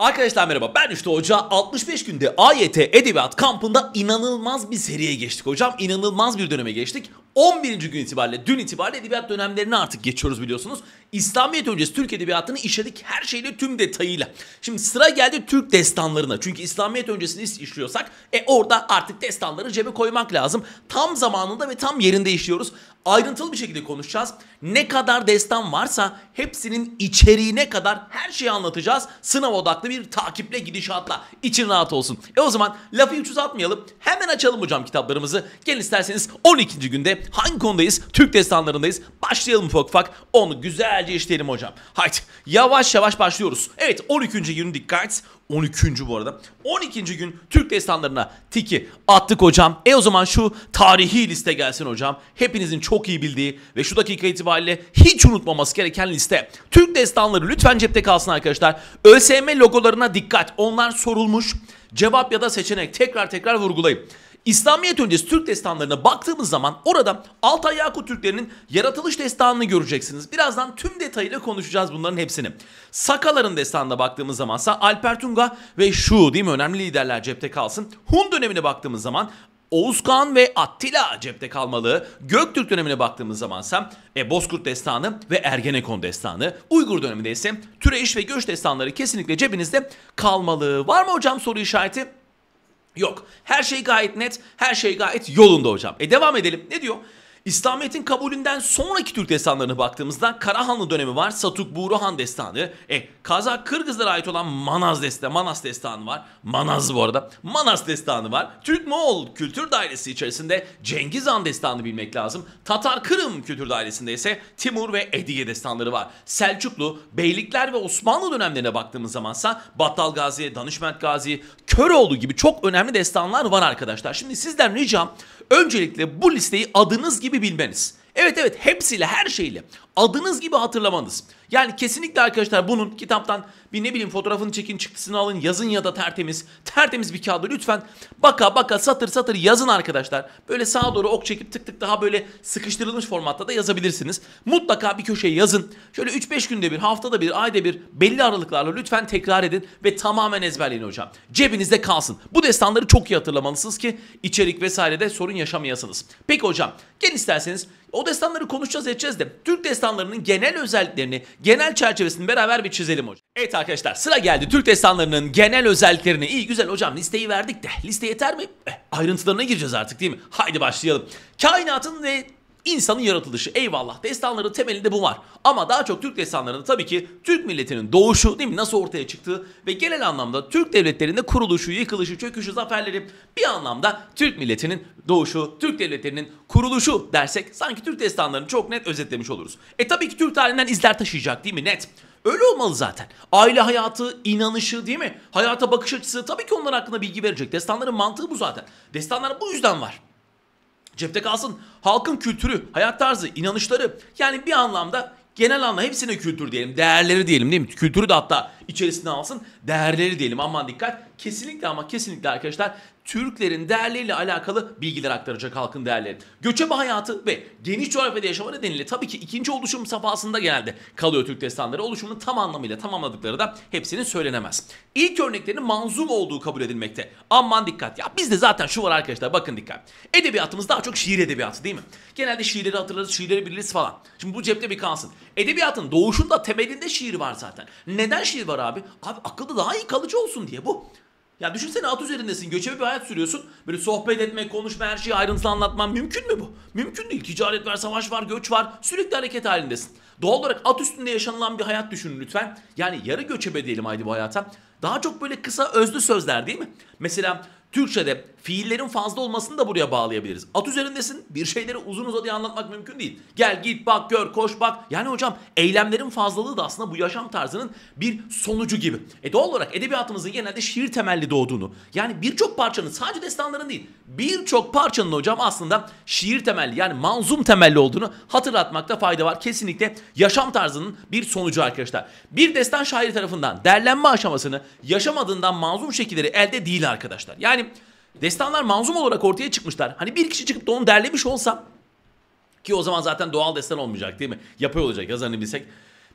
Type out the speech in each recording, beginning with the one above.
Arkadaşlar merhaba ben Üçlü Hoca 65 günde AYT Edebiyat kampında inanılmaz bir seriye geçtik hocam inanılmaz bir döneme geçtik 11. gün itibariyle, dün itibariyle edebiyat dönemlerini artık geçiyoruz biliyorsunuz. İslamiyet öncesi Türk edebiyatını işledik her şeyle tüm detayıyla. Şimdi sıra geldi Türk destanlarına. Çünkü İslamiyet öncesini işliyorsak e orada artık destanları cebe koymak lazım. Tam zamanında ve tam yerinde işliyoruz. Ayrıntılı bir şekilde konuşacağız. Ne kadar destan varsa hepsinin içeriğine kadar her şeyi anlatacağız. Sınav odaklı bir takiple gidişatla. İçin rahat olsun. E o zaman lafı 300 atmayalım. Hemen açalım hocam kitaplarımızı. Gelin isterseniz 12. günde Şimdi hangi konudayız? Türk destanlarındayız. Başlayalım ufak ufak. Onu güzelce işleyelim hocam. Haydi yavaş yavaş başlıyoruz. Evet 12. gün dikkat. 12. bu arada. 12. gün Türk destanlarına tiki attık hocam. E o zaman şu tarihi liste gelsin hocam. Hepinizin çok iyi bildiği ve şu dakika itibariyle hiç unutmaması gereken liste. Türk destanları lütfen cepte kalsın arkadaşlar. ÖSM logolarına dikkat. Onlar sorulmuş. Cevap ya da seçenek tekrar tekrar vurgulayın. İslamiyet öncesi Türk destanlarına baktığımız zaman orada Altay Yakut Türklerinin yaratılış destanını göreceksiniz. Birazdan tüm detayıyla konuşacağız bunların hepsini. Sakaların destanına baktığımız zamansa Alper Tunga ve şu değil mi önemli liderler cepte kalsın. Hun dönemine baktığımız zaman Oğuz Kağan ve Attila cepte kalmalı. Göktürk dönemine baktığımız zamansa e, Bozkurt destanı ve Ergenekon destanı. Uygur döneminde ise Türeş ve Göç destanları kesinlikle cebinizde kalmalı. Var mı hocam soru işareti? Yok. Her şey gayet net, her şey gayet yolunda hocam. E devam edelim. Ne diyor? İslamiyet'in kabulünden sonraki Türk destanlarına baktığımızda Karahanlı dönemi var. Satuk Buğruhan destanı. E, Kazak Kırgızlara ait olan Manaz destanı, Manas destanı var. Manaz bu arada. Manas destanı var. Türk Moğol kültür dairesi içerisinde Cengiz Han destanı bilmek lazım. Tatar Kırım kültür dairesinde ise Timur ve Ediye destanları var. Selçuklu, Beylikler ve Osmanlı dönemlerine baktığımız zamansa Battal Gazi, Danışment Gazi, Köroğlu gibi çok önemli destanlar var arkadaşlar. Şimdi sizden ricam Öncelikle bu listeyi adınız gibi bilmeniz. Evet evet hepsiyle her şeyle adınız gibi hatırlamanız. Yani kesinlikle arkadaşlar bunun kitaptan bir ne bileyim fotoğrafını çekin çıktısını alın yazın ya da tertemiz. Tertemiz bir kağıda lütfen baka baka satır satır yazın arkadaşlar. Böyle sağa doğru ok çekip tık tık daha böyle sıkıştırılmış formatta da yazabilirsiniz. Mutlaka bir köşeye yazın. Şöyle 3-5 günde bir, haftada bir, ayda bir belli aralıklarla lütfen tekrar edin ve tamamen ezberleyin hocam. Cebinizde kalsın. Bu destanları çok iyi hatırlamalısınız ki içerik vesairede sorun yaşamayasınız. Peki hocam gel isterseniz o destanları konuşacağız edeceğiz de Türk destanlarının genel özelliklerini, genel çerçevesini beraber bir çizelim hocam. Evet arkadaşlar sıra geldi Türk destanlarının genel özelliklerini. iyi güzel hocam listeyi verdik de liste yeter mi? Eh, ayrıntılarına gireceğiz artık değil mi? Haydi başlayalım. Kainatın ve insanın yaratılışı eyvallah destanların temelinde bu var. Ama daha çok Türk destanlarında tabii ki Türk milletinin doğuşu değil mi nasıl ortaya çıktığı ve genel anlamda Türk devletlerinde kuruluşu, yıkılışı, çöküşü, zaferleri bir anlamda Türk milletinin doğuşu, Türk devletlerinin kuruluşu dersek sanki Türk destanlarını çok net özetlemiş oluruz. E tabii ki Türk tarihinden izler taşıyacak değil mi net? Öyle olmalı zaten. Aile hayatı, inanışı değil mi? Hayata bakış açısı tabii ki onlar hakkında bilgi verecek. Destanların mantığı bu zaten. Destanlar bu yüzden var. Cepte kalsın halkın kültürü, hayat tarzı, inanışları yani bir anlamda genel anlamda hepsine kültür diyelim, değerleri diyelim değil mi? Kültürü de hatta içerisine alsın değerleri diyelim aman dikkat. Kesinlikle ama kesinlikle arkadaşlar Türklerin değerleriyle alakalı bilgiler aktaracak halkın değerleri. Göçebe hayatı ve geniş coğrafyada yaşama nedeniyle tabii ki ikinci oluşum safhasında genelde kalıyor Türk destanları. Oluşumun tam anlamıyla tamamladıkları da hepsinin söylenemez. İlk örneklerinin manzum olduğu kabul edilmekte. Aman dikkat ya bizde zaten şu var arkadaşlar bakın dikkat. Edebiyatımız daha çok şiir edebiyatı değil mi? Genelde şiirleri hatırlarız, şiirleri biliriz falan. Şimdi bu cepte bir kalsın. Edebiyatın doğuşunda temelinde şiir var zaten. Neden şiir var abi? Abi akıl da daha iyi kalıcı olsun diye bu. Ya düşünsene at üzerindesin, göçebe bir hayat sürüyorsun. Böyle sohbet etmek, konuşma, her şeyi ayrıntılı anlatman mümkün mü bu? Mümkün değil. Ticaret var, savaş var, göç var. Sürekli hareket halindesin. Doğal olarak at üstünde yaşanılan bir hayat düşünün lütfen. Yani yarı göçebe diyelim haydi bu hayata. Daha çok böyle kısa özlü sözler değil mi? Mesela Türkçe'de fiillerin fazla olmasını da buraya bağlayabiliriz. At üzerindesin bir şeyleri uzun uzadıya anlatmak mümkün değil. Gel git bak gör koş bak. Yani hocam eylemlerin fazlalığı da aslında bu yaşam tarzının bir sonucu gibi. E doğal olarak edebiyatımızın genelde şiir temelli doğduğunu yani birçok parçanın sadece destanların değil birçok parçanın hocam aslında şiir temelli yani manzum temelli olduğunu hatırlatmakta fayda var. Kesinlikle yaşam tarzının bir sonucu arkadaşlar. Bir destan şairi tarafından derlenme aşamasını yaşamadığından manzum şekilleri elde değil arkadaşlar. Yani yani destanlar manzum olarak ortaya çıkmışlar. Hani bir kişi çıkıp da onu derlemiş olsa ki o zaman zaten doğal destan olmayacak değil mi? Yapay olacak yazarını bilsek.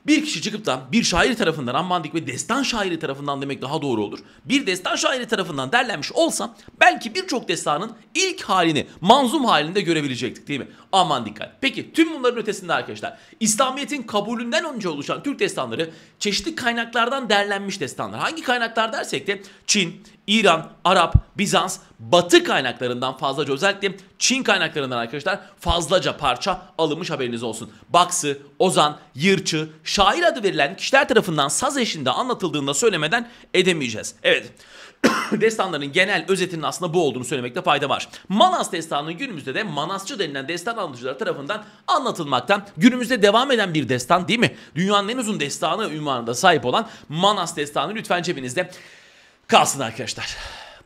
Bir kişi çıkıp da bir şair tarafından Amman ve destan şairi tarafından demek daha doğru olur. Bir destan şairi tarafından derlenmiş olsa belki birçok destanın ilk halini manzum halinde görebilecektik değil mi? Aman dikkat. Peki tüm bunların ötesinde arkadaşlar İslamiyet'in kabulünden önce oluşan Türk destanları çeşitli kaynaklardan derlenmiş destanlar. Hangi kaynaklar dersek de Çin, İran, Arap, Bizans, Batı kaynaklarından fazlaca özellikle Çin kaynaklarından arkadaşlar fazlaca parça alınmış haberiniz olsun. Baksı, Ozan, Yırçı, şair adı verilen kişiler tarafından saz eşinde anlatıldığında söylemeden edemeyeceğiz. Evet. destanların genel özetinin aslında bu olduğunu söylemekte fayda var. Manas destanı günümüzde de Manasçı denilen destan anlatıcıları tarafından anlatılmaktan Günümüzde devam eden bir destan değil mi? Dünyanın en uzun destanı ünvanında sahip olan Manas destanı lütfen cebinizde kalsın arkadaşlar.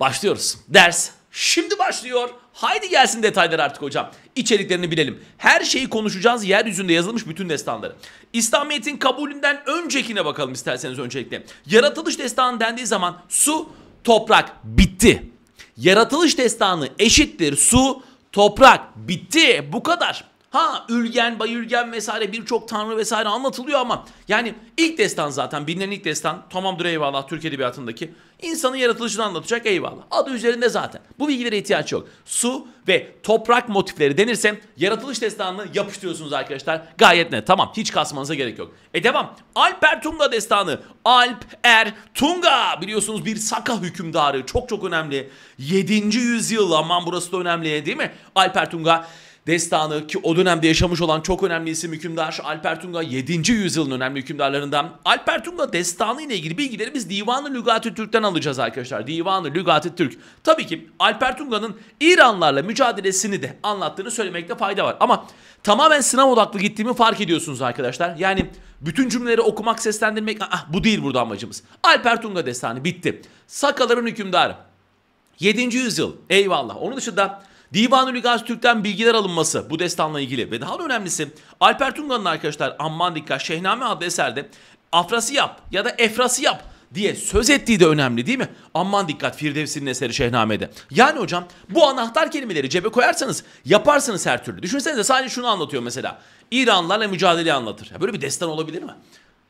Başlıyoruz. Ders şimdi başlıyor. Haydi gelsin detaylar artık hocam. İçeriklerini bilelim. Her şeyi konuşacağız. Yeryüzünde yazılmış bütün destanları. İslamiyet'in kabulünden öncekine bakalım isterseniz öncelikle. Yaratılış destanı dendiği zaman su, toprak bitti. Yaratılış destanı eşittir su, toprak bitti. Bu kadar. Ha Ülgen, Bayülgen vesaire birçok tanrı vesaire anlatılıyor ama yani ilk destan zaten bilinen ilk destan tamamdır eyvallah Türk Edebiyatı'ndaki. insanın yaratılışını anlatacak eyvallah. Adı üzerinde zaten. Bu bilgilere ihtiyaç yok. Su ve toprak motifleri denirse yaratılış destanını yapıştırıyorsunuz arkadaşlar. Gayet ne tamam hiç kasmanıza gerek yok. E devam Alper Tunga destanı. Alp Er Tunga biliyorsunuz bir Saka hükümdarı çok çok önemli. 7. yüzyıl aman burası da önemli değil mi? Alper Tunga destanı ki o dönemde yaşamış olan çok önemli isim hükümdar Alper Tunga 7. yüzyılın önemli hükümdarlarından. Alper Tunga destanı ile ilgili bilgileri biz Divanı Lügati Türk'ten alacağız arkadaşlar. Divanı Lügati Türk. Tabii ki Alper Tunga'nın İranlarla mücadelesini de anlattığını söylemekte fayda var. Ama tamamen sınav odaklı gittiğimi fark ediyorsunuz arkadaşlar. Yani bütün cümleleri okumak, seslendirmek ah, ah bu değil burada amacımız. Alper Tunga destanı bitti. Sakaların hükümdarı. 7. yüzyıl eyvallah. Onun dışında Divanül Gaz Türk'ten bilgiler alınması bu destanla ilgili ve daha da önemlisi Alper Tunga'nın arkadaşlar Amman Dikkat Şehname adlı eserde Afrası yap ya da Efrası yap diye söz ettiği de önemli değil mi? Aman dikkat Firdevsi'nin eseri Şehname'de. Yani hocam bu anahtar kelimeleri cebe koyarsanız yaparsınız her türlü. Düşünsenize sadece şunu anlatıyor mesela. İranlarla mücadeleyi anlatır. Ya böyle bir destan olabilir mi?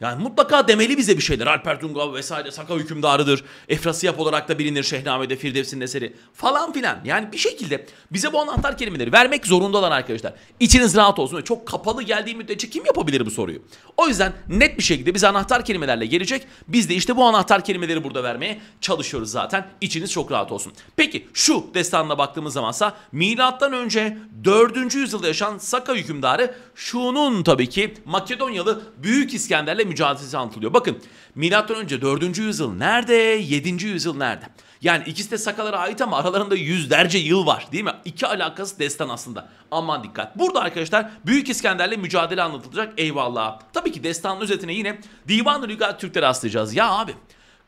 Yani mutlaka demeli bize bir şeyler. Alper Tungav vesaire Saka hükümdarıdır. Efrasiyap olarak da bilinir Şehname'de Firdevs'in eseri falan filan. Yani bir şekilde bize bu anahtar kelimeleri vermek zorundalar arkadaşlar. İçiniz rahat olsun. çok kapalı geldiği müddetçe kim yapabilir bu soruyu? O yüzden net bir şekilde bize anahtar kelimelerle gelecek. Biz de işte bu anahtar kelimeleri burada vermeye çalışıyoruz zaten. İçiniz çok rahat olsun. Peki şu destanına baktığımız zamansa milattan önce 4. yüzyılda yaşayan Saka hükümdarı şunun tabii ki Makedonyalı Büyük İskender'le mücadelesi anlatılıyor. Bakın milattan önce 4. yüzyıl nerede? 7. yüzyıl nerede? Yani ikisi de Sakalara ait ama aralarında yüzlerce yıl var değil mi? İki alakası destan aslında. Aman dikkat. Burada arkadaşlar Büyük İskender'le mücadele anlatılacak eyvallah. Tabii ki destanın özetine yine Divan-ı Lügat Türk'te rastlayacağız. Ya abi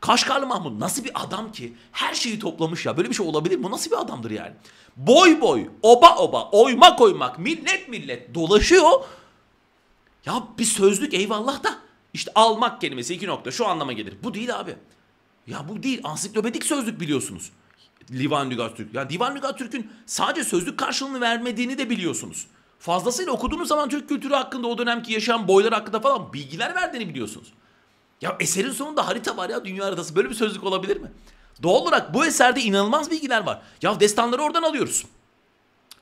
Kaşgarlı Mahmut nasıl bir adam ki? Her şeyi toplamış ya. Böyle bir şey olabilir mi? Bu nasıl bir adamdır yani? Boy boy, oba oba, oyma oymak, millet millet dolaşıyor. Ya bir sözlük eyvallah da işte almak kelimesi iki nokta şu anlama gelir. Bu değil abi. Ya bu değil. Ansiklopedik sözlük biliyorsunuz. Divan Lügat Türk. Ya Divan Lügat Türk'ün sadece sözlük karşılığını vermediğini de biliyorsunuz. Fazlasıyla okuduğunuz zaman Türk kültürü hakkında o dönemki yaşayan boylar hakkında falan bilgiler verdiğini biliyorsunuz. Ya eserin sonunda harita var ya dünya haritası. Böyle bir sözlük olabilir mi? Doğal olarak bu eserde inanılmaz bilgiler var. Ya destanları oradan alıyoruz.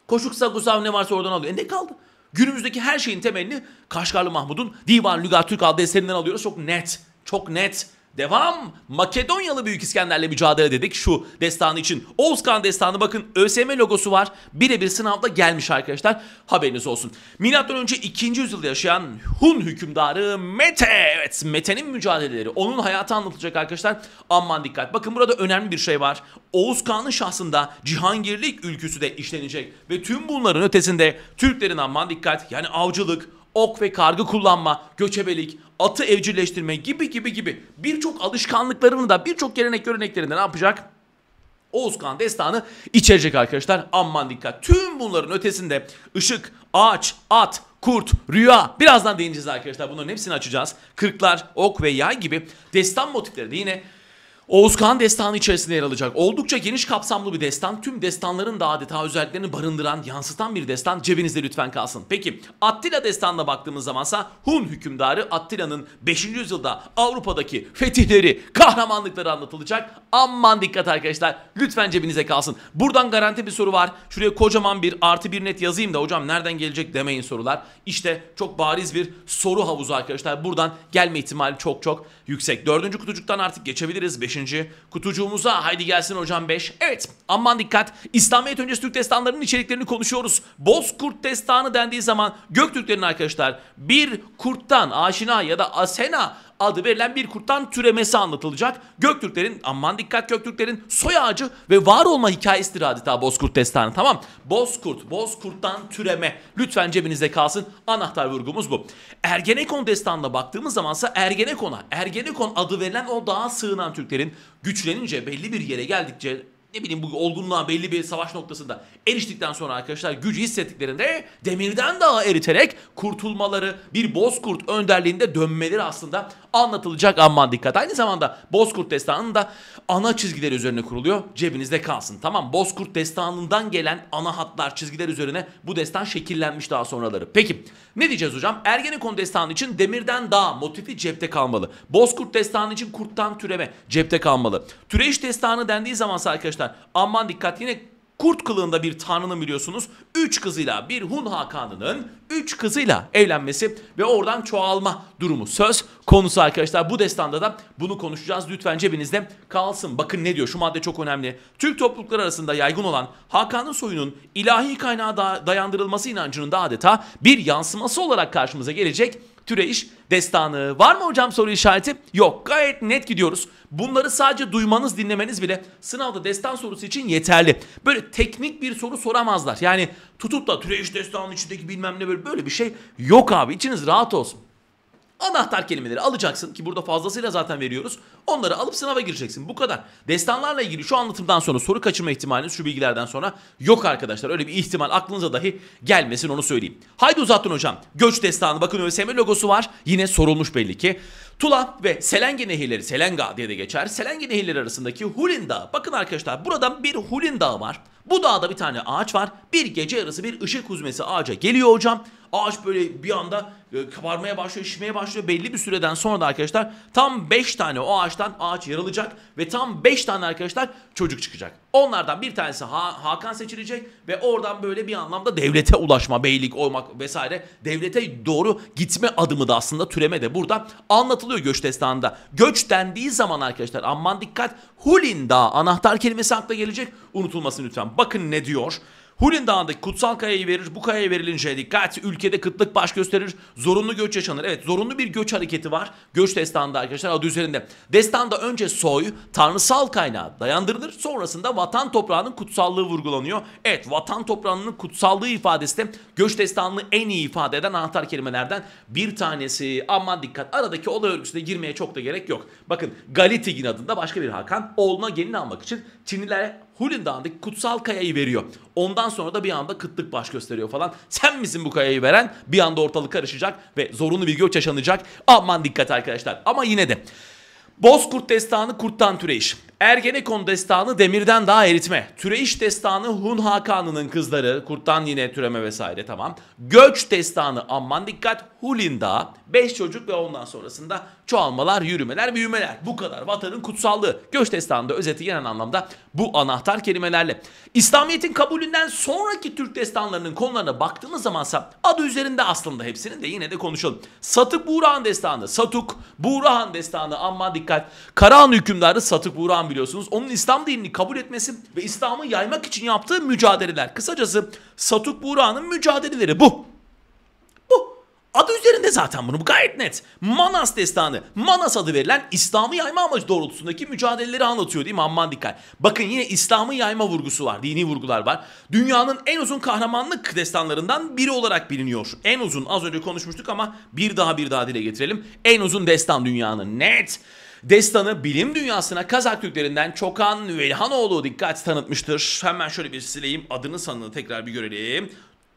Koşuksa Gusav ne varsa oradan alıyor. E ne kaldı? Günümüzdeki her şeyin temelini Kaşgarlı Mahmud'un Divan Lügat Türk adlı eserinden alıyoruz. Çok net. Çok net. Devam. Makedonyalı Büyük İskender'le mücadele dedik şu destanı için. Oğuzkan destanı bakın ÖSM logosu var. Birebir sınavda gelmiş arkadaşlar. Haberiniz olsun. Milattan önce 2. yüzyılda yaşayan Hun hükümdarı Mete. Evet Mete'nin mücadeleleri. Onun hayatı anlatılacak arkadaşlar. Aman dikkat. Bakın burada önemli bir şey var. Oğuzkan'ın şahsında Cihangirlik ülküsü de işlenecek. Ve tüm bunların ötesinde Türklerin aman dikkat. Yani avcılık, ok ve kargı kullanma, göçebelik, atı evcilleştirme gibi gibi gibi birçok alışkanlıklarını da birçok gelenek göreneklerinde ne yapacak? Oğuzkan destanı içerecek arkadaşlar. Aman dikkat. Tüm bunların ötesinde ışık, ağaç, at, kurt, rüya. Birazdan değineceğiz arkadaşlar. Bunların hepsini açacağız. Kırklar, ok ve yay gibi destan motifleri de yine Oğuzkan destanı içerisinde yer alacak. Oldukça geniş kapsamlı bir destan. Tüm destanların da adeta özelliklerini barındıran, yansıtan bir destan cebinizde lütfen kalsın. Peki Attila destanına baktığımız zamansa Hun hükümdarı Attila'nın 5. yüzyılda Avrupa'daki fetihleri, kahramanlıkları anlatılacak. Aman dikkat arkadaşlar lütfen cebinize kalsın. Buradan garanti bir soru var. Şuraya kocaman bir artı bir net yazayım da hocam nereden gelecek demeyin sorular. İşte çok bariz bir soru havuzu arkadaşlar. Buradan gelme ihtimali çok çok yüksek. Dördüncü kutucuktan artık geçebiliriz. Beşinci Kutucuğumuza haydi gelsin hocam 5. Evet aman dikkat. İslamiyet öncesi Türk destanlarının içeriklerini konuşuyoruz. Bozkurt destanı dendiği zaman Göktürklerin arkadaşlar bir kurttan aşina ya da asena adı verilen bir kurttan türemesi anlatılacak. Göktürklerin aman dikkat Göktürklerin soy ağacı ve var olma hikayesidir adeta Bozkurt destanı tamam. Bozkurt, Bozkurt'tan türeme lütfen cebinizde kalsın anahtar vurgumuz bu. Ergenekon destanına baktığımız zamansa Ergenekon'a, Ergenekon adı verilen o dağa sığınan Türklerin güçlenince belli bir yere geldikçe ne bileyim bu olgunluğa belli bir savaş noktasında eriştikten sonra arkadaşlar gücü hissettiklerinde demirden daha eriterek kurtulmaları bir bozkurt önderliğinde dönmeleri aslında anlatılacak aman dikkat. Aynı zamanda bozkurt destanının da ana çizgileri üzerine kuruluyor cebinizde kalsın tamam bozkurt destanından gelen ana hatlar çizgiler üzerine bu destan şekillenmiş daha sonraları. Peki ne diyeceğiz hocam Ergenekon destanı için demirden daha motifi cepte kalmalı. Bozkurt destanı için kurttan türeme cepte kalmalı. Türeş destanı dendiği zaman arkadaşlar arkadaşlar aman dikkat yine kurt kılığında bir tanrının biliyorsunuz üç kızıyla bir Hun Hakanı'nın üç kızıyla evlenmesi ve oradan çoğalma durumu söz konusu arkadaşlar. Bu destanda da bunu konuşacağız. Lütfen cebinizde kalsın. Bakın ne diyor şu madde çok önemli. Türk toplulukları arasında yaygın olan Hakan'ın soyunun ilahi kaynağa dayandırılması inancının da adeta bir yansıması olarak karşımıza gelecek Türeyiş destanı. Var mı hocam soru işareti? Yok gayet net gidiyoruz. Bunları sadece duymanız dinlemeniz bile sınavda destan sorusu için yeterli. Böyle teknik bir soru soramazlar. Yani tutup da Türeyiş destanının içindeki bilmem ne böyle, böyle bir şey yok abi içiniz rahat olsun. Anahtar kelimeleri alacaksın ki burada fazlasıyla zaten veriyoruz. Onları alıp sınava gireceksin. Bu kadar. Destanlarla ilgili şu anlatımdan sonra soru kaçırma ihtimaliniz şu bilgilerden sonra yok arkadaşlar. Öyle bir ihtimal aklınıza dahi gelmesin onu söyleyeyim. Haydi uzattın hocam. Göç destanı bakın ÖSYM logosu var. Yine sorulmuş belli ki. Tula ve Selenge nehirleri, Selenga diye de geçer. Selenge nehirleri arasındaki Hulin Dağı. Bakın arkadaşlar buradan bir Hulin Dağı var. Bu dağda bir tane ağaç var. Bir gece yarısı bir ışık huzmesi ağaca geliyor hocam. Ağaç böyle bir anda e, kabarmaya başlıyor, şişmeye başlıyor. Belli bir süreden sonra da arkadaşlar tam 5 tane o ağaçtan ağaç yarılacak ve tam 5 tane arkadaşlar çocuk çıkacak. Onlardan bir tanesi Hakan seçilecek ve oradan böyle bir anlamda devlete ulaşma, beylik olmak vesaire devlete doğru gitme adımı da aslında türeme de burada anlatılıyor göç destanında. Göç dendiği zaman arkadaşlar aman dikkat Hulin Dağı anahtar kelimesi akla gelecek. Unutulmasın lütfen. Bakın ne diyor. Hulin Dağı'ndaki kutsal kayayı verir. Bu kayaya verilince dikkat. Ülkede kıtlık baş gösterir. Zorunlu göç yaşanır. Evet zorunlu bir göç hareketi var. Göç destanında arkadaşlar adı üzerinde. Destanda önce soy, tanrısal kaynağı dayandırılır. Sonrasında vatan toprağının kutsallığı vurgulanıyor. Evet vatan toprağının kutsallığı ifadesi de göç destanını en iyi ifade eden anahtar kelimelerden bir tanesi. Ama dikkat aradaki olay örgüsüne girmeye çok da gerek yok. Bakın Galitigin adında başka bir Hakan oğluna gelin almak için Çinlilere Hulin Dağı'ndaki kutsal kayayı veriyor. Ondan sonra da bir anda kıtlık baş gösteriyor falan. Sen misin bu kayayı veren? Bir anda ortalık karışacak ve zorunlu bir göç yaşanacak. Aman dikkat arkadaşlar. Ama yine de Bozkurt destanı kurttan türeyiş. Ergenekon destanı demirden daha eritme. Türeyiş destanı Hun Hakanı'nın kızları. Kurttan yine türeme vesaire tamam. Göç destanı aman dikkat. Hulinda, 5 çocuk ve ondan sonrasında çoğalmalar, yürümeler, büyümeler. Bu kadar vatanın kutsallığı. Göç destanında özeti genel anlamda bu anahtar kelimelerle. İslamiyet'in kabulünden sonraki Türk destanlarının konularına baktığınız zamansa adı üzerinde aslında hepsinin de yine de konuşalım. Satık Buğrahan destanı, Satuk Buğrahan destanı ama dikkat. Karahan hükümdarı Satık Buğrahan biliyorsunuz. Onun İslam dinini kabul etmesi ve İslam'ı yaymak için yaptığı mücadeleler. Kısacası Satuk Buğrahan'ın mücadeleleri bu. Adı üzerinde zaten bunu bu gayet net. Manas destanı, Manas adı verilen İslam'ı yayma amacı doğrultusundaki mücadeleleri anlatıyor değil mi? Aman dikkat. Bakın yine İslam'ı yayma vurgusu var, dini vurgular var. Dünyanın en uzun kahramanlık destanlarından biri olarak biliniyor. En uzun az önce konuşmuştuk ama bir daha bir daha dile getirelim. En uzun destan dünyanın net. Destanı bilim dünyasına Kazak Türklerinden Çokan Velhanoğlu dikkat tanıtmıştır. Hemen şöyle bir sileyim adını sanını tekrar bir görelim.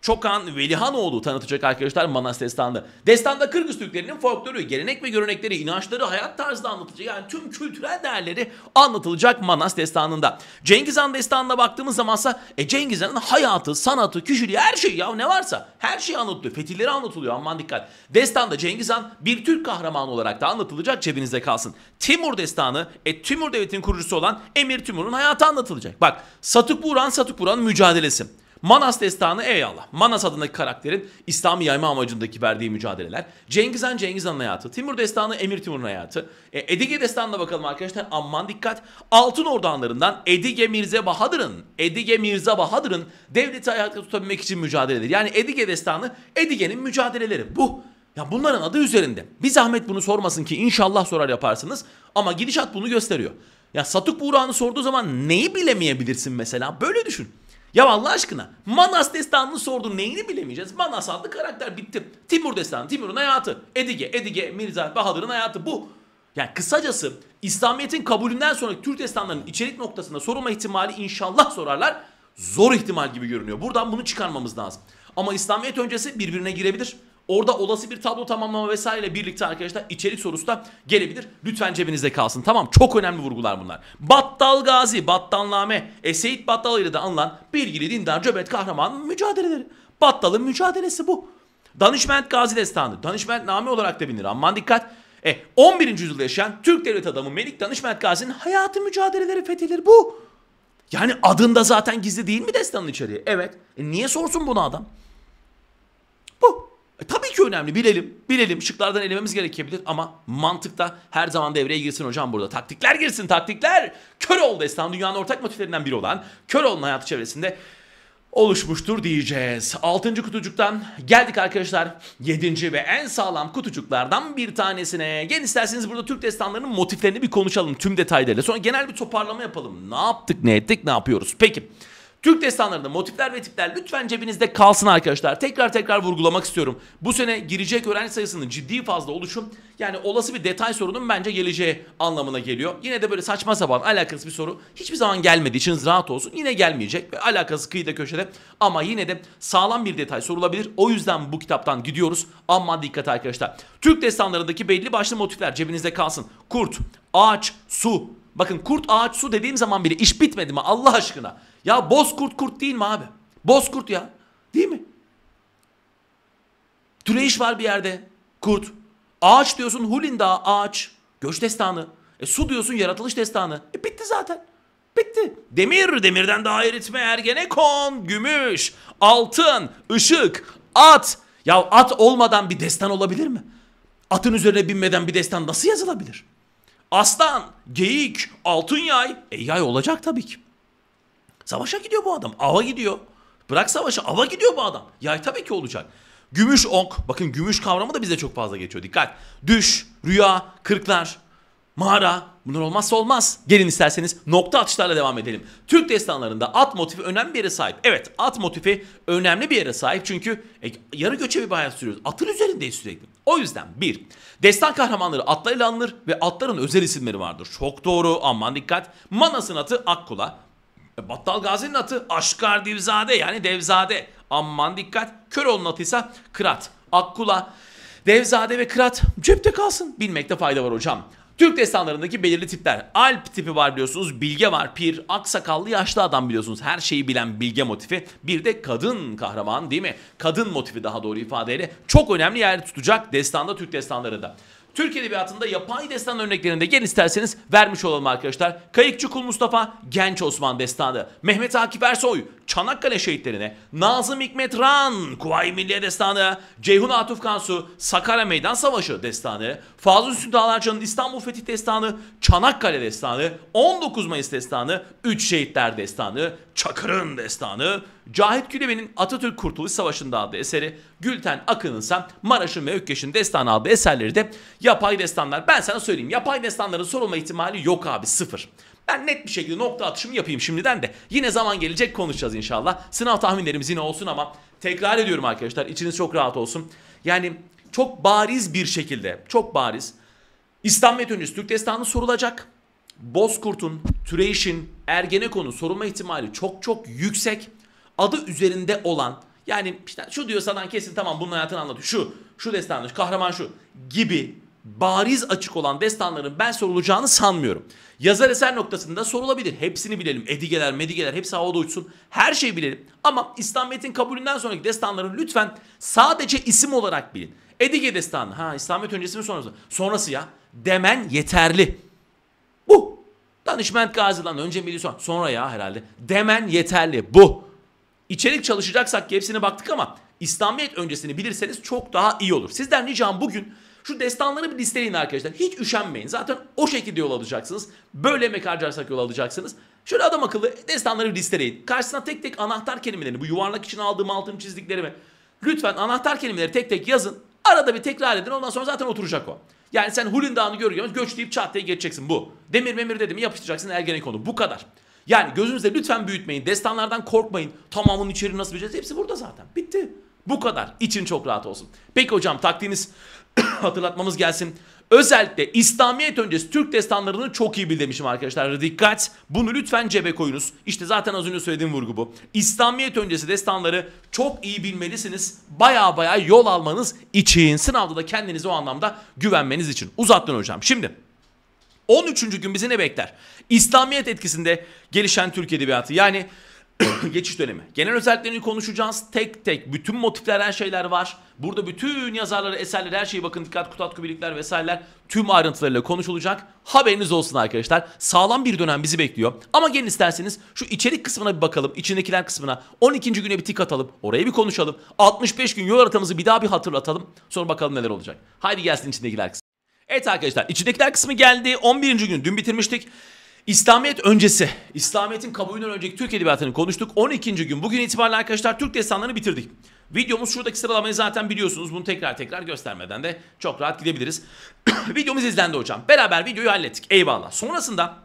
Çokan Velihanoğlu tanıtacak arkadaşlar Manas Destanı. Destanda Kırgız Türklerinin folklorü, gelenek ve görenekleri, inançları, hayat tarzı anlatılacak. Yani tüm kültürel değerleri anlatılacak Manas Destanı'nda. Cengiz Han Destanı'na baktığımız zamansa e, Cengiz Han'ın hayatı, sanatı, kişiliği her şey ya ne varsa her şey anlatılıyor. Fetihleri anlatılıyor aman dikkat. Destanda Cengiz Han bir Türk kahramanı olarak da anlatılacak cebinizde kalsın. Timur Destanı, e, Timur Devleti'nin kurucusu olan Emir Timur'un hayatı anlatılacak. Bak Satuk Buran, Satuk Buran'ın mücadelesi. Manas destanı eyvallah. Manas adındaki karakterin İslam'ı yayma amacındaki verdiği mücadeleler. Cengiz Han Cengiz Han'ın hayatı. Timur destanı Emir Timur'un hayatı. E, Edige destanına bakalım arkadaşlar. Aman dikkat. Altın Ordanlarından Edige Mirze Bahadır'ın Edige Mirza Bahadır'ın devleti hayatta tutabilmek için mücadeleleri. Yani Edige destanı Edige'nin mücadeleleri. Bu ya bunların adı üzerinde. Bir zahmet bunu sormasın ki inşallah sorar yaparsınız. Ama gidişat bunu gösteriyor. Ya Satuk Buğra'nı sorduğu zaman neyi bilemeyebilirsin mesela? Böyle düşün. Ya Allah aşkına Manas destanını sordun neyini bilemeyeceğiz. Manas adlı karakter bitti. Timur destanı, Timur'un hayatı. Edige, Edige, Mirza Bahadır'ın hayatı bu. Yani kısacası İslamiyet'in kabulünden sonraki Türk destanlarının içerik noktasında sorulma ihtimali inşallah sorarlar. Zor ihtimal gibi görünüyor. Buradan bunu çıkarmamız lazım. Ama İslamiyet öncesi birbirine girebilir. Orada olası bir tablo tamamlama vesaireyle birlikte arkadaşlar içerik sorusu da gelebilir. Lütfen cebinizde kalsın. Tamam çok önemli vurgular bunlar. Battal Gazi, Battalname, Eseyit Battal ile de anılan bilgili dindar cöbet kahraman mücadeleleri. Battal'ın mücadelesi bu. Danışment Gazi Destanı, Danışment Name olarak da bilinir. Aman dikkat. E, 11. yüzyılda yaşayan Türk devlet adamı Melik Danışment Gazi'nin hayatı mücadeleleri fethidir bu. Yani adında zaten gizli değil mi destanın içeriği? Evet. E niye sorsun bunu adam? önemli bilelim. Bilelim şıklardan elememiz gerekebilir ama mantıkta her zaman devreye girsin hocam burada. Taktikler girsin taktikler. Köroğlu destan dünyanın ortak motiflerinden biri olan Köroğlu'nun hayatı çevresinde oluşmuştur diyeceğiz. 6. kutucuktan geldik arkadaşlar. 7. ve en sağlam kutucuklardan bir tanesine. Gel isterseniz burada Türk destanlarının motiflerini bir konuşalım tüm detaylarıyla. Sonra genel bir toparlama yapalım. Ne yaptık, ne ettik, ne yapıyoruz? Peki. Türk destanlarında motifler ve tipler lütfen cebinizde kalsın arkadaşlar. Tekrar tekrar vurgulamak istiyorum. Bu sene girecek öğrenci sayısının ciddi fazla oluşum yani olası bir detay sorunun bence geleceği anlamına geliyor. Yine de böyle saçma sapan alakasız bir soru hiçbir zaman gelmedi. İçiniz rahat olsun. Yine gelmeyecek ve alakası kıyıda köşede ama yine de sağlam bir detay sorulabilir. O yüzden bu kitaptan gidiyoruz. Ama dikkat arkadaşlar. Türk destanlarındaki belli başlı motifler cebinizde kalsın. Kurt, ağaç, su. Bakın kurt, ağaç, su dediğim zaman bile iş bitmedi mi Allah aşkına? Ya bozkurt kurt değil mi abi? Bozkurt ya. Değil mi? Türeyiş var bir yerde. Kurt. Ağaç diyorsun Hulin Dağı ağaç. Göç destanı. E su diyorsun yaratılış destanı. E bitti zaten. Bitti. Demir, demirden daha eritme ergenekon, gümüş, altın, ışık, at. Ya at olmadan bir destan olabilir mi? Atın üzerine binmeden bir destan nasıl yazılabilir? Aslan, geyik, altın yay. E yay olacak tabii ki. Savaşa gidiyor bu adam. Ava gidiyor. Bırak savaşı ava gidiyor bu adam. Yay tabii ki olacak. Gümüş onk. Bakın gümüş kavramı da bize çok fazla geçiyor. Dikkat. Düş, rüya, kırklar, mağara. Bunlar olmazsa olmaz. Gelin isterseniz nokta atışlarla devam edelim. Türk destanlarında at motifi önemli bir yere sahip. Evet at motifi önemli bir yere sahip. Çünkü e, yarı göçebe bir hayat sürüyoruz. Atın üzerindeyiz sürekli. O yüzden bir, destan kahramanları atlarıyla anılır ve atların özel isimleri vardır. Çok doğru aman dikkat. Manas'ın atı Akkula, Battal Gazi'nin atı Aşkar Divzade yani Devzade. Aman dikkat. Köroğlu'nun atıysa Kırat, Akkula, Devzade ve Kırat cepte kalsın. Bilmekte fayda var hocam. Türk destanlarındaki belirli tipler. Alp tipi var biliyorsunuz. Bilge var. Pir, aksakallı, yaşlı adam biliyorsunuz. Her şeyi bilen bilge motifi. Bir de kadın kahraman değil mi? Kadın motifi daha doğru ifadeyle. Çok önemli yer tutacak destanda Türk destanları da. Türk Edebiyatı'nda yapay destan örneklerinde gel isterseniz vermiş olalım arkadaşlar. Kayıkçı Kul Mustafa, Genç Osman Destanı, Mehmet Akif Ersoy, Çanakkale Şehitlerine, Nazım Hikmet Ran, Kuvayi Milliye Destanı, Ceyhun Atuf Kansu, Sakarya Meydan Savaşı Destanı, Fazıl Hüsnü Dağlarcı'nın İstanbul Fethi Destanı, Çanakkale Destanı, 19 Mayıs Destanı, 3 Şehitler Destanı, Çakır'ın destanı, Cahit Gülemen'in Atatürk Kurtuluş Savaşı'nda adlı eseri, Gülten Akın'ın ise Maraş'ın ve Ökkeş'in destanı adlı eserleri de yapay destanlar. Ben sana söyleyeyim yapay destanların sorulma ihtimali yok abi sıfır. Ben net bir şekilde nokta atışımı yapayım şimdiden de. Yine zaman gelecek konuşacağız inşallah. Sınav tahminlerimiz yine olsun ama tekrar ediyorum arkadaşlar içiniz çok rahat olsun. Yani çok bariz bir şekilde, çok bariz İslam ve Türk destanı sorulacak. Bozkurt'un, Türeyş'in Ergenekon'un sorulma ihtimali çok çok yüksek. Adı üzerinde olan yani işte şu diyor Sadan kesin tamam bunun hayatını anlatıyor. Şu, şu destanmış, kahraman şu gibi bariz açık olan destanların ben sorulacağını sanmıyorum. Yazar eser noktasında sorulabilir. Hepsini bilelim. Edigeler, medigeler hepsi havada uçsun. Her şeyi bilelim. Ama İslamiyet'in kabulünden sonraki destanların lütfen sadece isim olarak bilin. Edige destanı. Ha İslamiyet öncesi mi sonrası? Sonrası ya. Demen yeterli. Bu. Danışment Gazi'den önce milli sonra, sonra ya herhalde. Demen yeterli. Bu. İçerik çalışacaksak ki hepsine baktık ama İslamiyet öncesini bilirseniz çok daha iyi olur. Sizden ricam bugün şu destanları bir listeleyin arkadaşlar. Hiç üşenmeyin. Zaten o şekilde yol alacaksınız. Böyle emek harcarsak yol alacaksınız. Şöyle adam akıllı destanları bir listeleyin. Karşısına tek tek anahtar kelimelerini, bu yuvarlak için aldığım altın çizdiklerimi. Lütfen anahtar kelimeleri tek tek yazın. Arada bir tekrar edin ondan sonra zaten oturacak o. Yani sen Hulun Dağı'nı görüyor göç deyip çat diye geçeceksin bu. Demir memir dedi mi yapıştıracaksın Ergenekon'u bu kadar. Yani gözünüzde lütfen büyütmeyin. Destanlardan korkmayın. Tamamının içeriğini nasıl bileceğiz? Hepsi burada zaten. Bitti. Bu kadar. İçin çok rahat olsun. Peki hocam taktiğiniz hatırlatmamız gelsin. Özellikle İslamiyet öncesi Türk destanlarını çok iyi bil demişim arkadaşlar. Dikkat bunu lütfen cebe koyunuz. İşte zaten az önce söylediğim vurgu bu. İslamiyet öncesi destanları çok iyi bilmelisiniz. Baya baya yol almanız için. Sınavda da kendinize o anlamda güvenmeniz için. Uzattın hocam. Şimdi 13. gün bizi ne bekler? İslamiyet etkisinde gelişen Türk Edebiyatı. Yani geçiş dönemi. Genel özelliklerini konuşacağız. Tek tek bütün motifler her şeyler var. Burada bütün yazarları, eserleri her şeyi bakın dikkat kutat kubilikler vesaireler tüm ayrıntılarıyla konuşulacak. Haberiniz olsun arkadaşlar. Sağlam bir dönem bizi bekliyor. Ama gelin isterseniz şu içerik kısmına bir bakalım. İçindekiler kısmına. 12. güne bir tik atalım. Oraya bir konuşalım. 65 gün yol haritamızı bir daha bir hatırlatalım. Sonra bakalım neler olacak. Haydi gelsin içindekiler kısmı. Evet arkadaşlar içindekiler kısmı geldi. 11. gün dün bitirmiştik. İslamiyet öncesi, İslamiyet'in kabulünden önceki Türk Edebiyatı'nı konuştuk. 12. gün bugün itibariyle arkadaşlar Türk destanlarını bitirdik. Videomuz şuradaki sıralamayı zaten biliyorsunuz. Bunu tekrar tekrar göstermeden de çok rahat gidebiliriz. Videomuz izlendi hocam. Beraber videoyu hallettik. Eyvallah. Sonrasında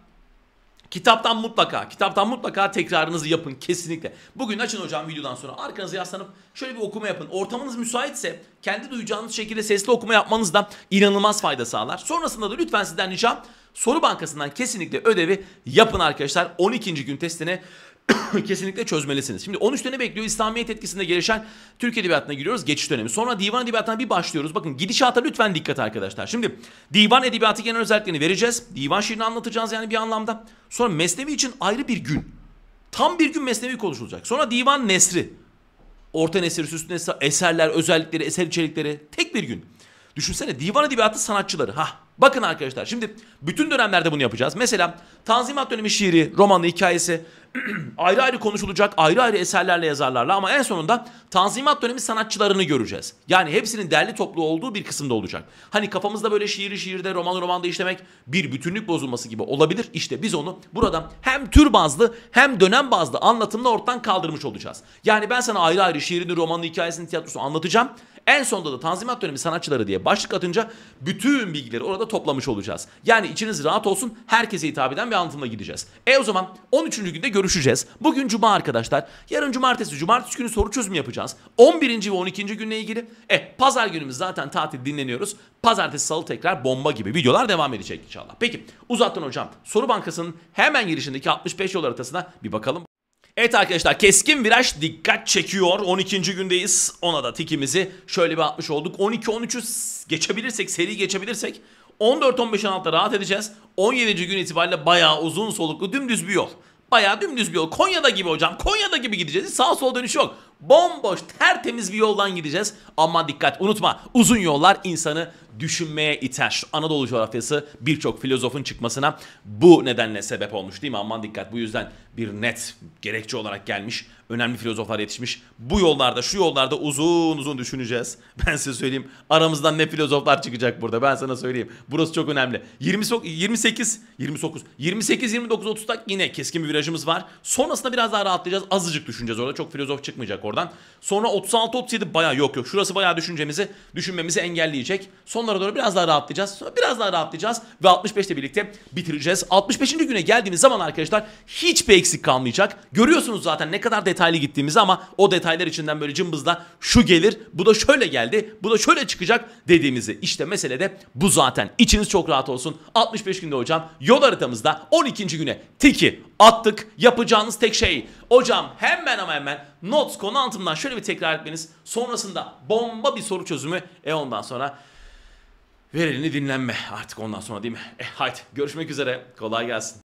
Kitaptan mutlaka, kitaptan mutlaka tekrarınızı yapın kesinlikle. Bugün açın hocam videodan sonra arkanızı yaslanıp şöyle bir okuma yapın. Ortamınız müsaitse kendi duyacağınız şekilde sesli okuma yapmanız da inanılmaz fayda sağlar. Sonrasında da lütfen sizden ricam soru bankasından kesinlikle ödevi yapın arkadaşlar. 12. gün testine kesinlikle çözmelisiniz. Şimdi 13 ne bekliyor? İslamiyet etkisinde gelişen Türk Edebiyatı'na giriyoruz. Geçiş dönemi. Sonra Divan Edebiyatı'na bir başlıyoruz. Bakın gidişata lütfen dikkat arkadaşlar. Şimdi Divan Edebiyatı genel özelliklerini vereceğiz. Divan şiirini anlatacağız yani bir anlamda. Sonra Mesnevi için ayrı bir gün. Tam bir gün Mesnevi konuşulacak. Sonra Divan Nesri. Orta Nesir, Süslü Nesir, eserler, özellikleri, eser içerikleri. Tek bir gün. Düşünsene divan edebiyatı sanatçıları. Ha bakın arkadaşlar şimdi bütün dönemlerde bunu yapacağız. Mesela Tanzimat dönemi şiiri, romanı, hikayesi ayrı ayrı konuşulacak, ayrı ayrı eserlerle yazarlarla ama en sonunda Tanzimat dönemi sanatçılarını göreceğiz. Yani hepsinin derli toplu olduğu bir kısımda olacak. Hani kafamızda böyle şiiri şiirde, roman romanda işlemek bir bütünlük bozulması gibi olabilir. İşte biz onu burada hem tür bazlı hem dönem bazlı anlatımla ortadan kaldırmış olacağız. Yani ben sana ayrı ayrı şiirini, romanını, hikayesini, tiyatrosunu anlatacağım. En sonda da Tanzimat dönemi sanatçıları diye başlık atınca bütün bilgileri orada toplamış olacağız. Yani içiniz rahat olsun herkese hitap eden bir anlatımla gideceğiz. E o zaman 13. günde görüşeceğiz. Bugün cuma arkadaşlar. Yarın cumartesi. Cumartesi günü soru çözümü yapacağız. 11. ve 12. günle ilgili. E pazar günümüz zaten tatil dinleniyoruz. Pazartesi salı tekrar bomba gibi videolar devam edecek inşallah. Peki uzattın hocam soru bankasının hemen girişindeki 65 yol haritasına bir bakalım. Evet arkadaşlar keskin viraj dikkat çekiyor. 12. gündeyiz. Ona da tikimizi şöyle bir atmış olduk. 12-13'ü geçebilirsek, seri geçebilirsek 14-15'in altta rahat edeceğiz. 17. gün itibariyle bayağı uzun soluklu dümdüz bir yol. Bayağı dümdüz bir yol. Konya'da gibi hocam. Konya'da gibi gideceğiz. Sağ sol dönüş yok. Bomboş tertemiz bir yoldan gideceğiz. Ama dikkat unutma uzun yollar insanı düşünmeye iter. şu Anadolu coğrafyası birçok filozofun çıkmasına bu nedenle sebep olmuş değil mi? Aman dikkat bu yüzden bir net gerekçe olarak gelmiş. Önemli filozoflar yetişmiş. Bu yollarda şu yollarda uzun uzun düşüneceğiz. Ben size söyleyeyim aramızdan ne filozoflar çıkacak burada ben sana söyleyeyim. Burası çok önemli. 20 28, 29, 28, 29, 30'da yine keskin bir virajımız var. Sonrasında biraz daha rahatlayacağız. Azıcık düşüneceğiz orada çok filozof çıkmayacak orada oradan. Sonra 36-37 baya yok yok. Şurası baya düşüncemizi, düşünmemizi engelleyecek. Sonlara doğru biraz daha rahatlayacağız. Sonra biraz daha rahatlayacağız ve 65'te birlikte bitireceğiz. 65. güne geldiğimiz zaman arkadaşlar hiçbir eksik kalmayacak. Görüyorsunuz zaten ne kadar detaylı gittiğimizi ama o detaylar içinden böyle cımbızla şu gelir, bu da şöyle geldi, bu da şöyle çıkacak dediğimizi. İşte mesele de bu zaten. İçiniz çok rahat olsun. 65 günde hocam yol haritamızda 12. güne tiki attık. Yapacağınız tek şey hocam hemen ama hemen not konu anlatımından şöyle bir tekrar etmeniz. Sonrasında bomba bir soru çözümü. E ondan sonra verilini dinlenme artık ondan sonra değil mi? E haydi görüşmek üzere kolay gelsin.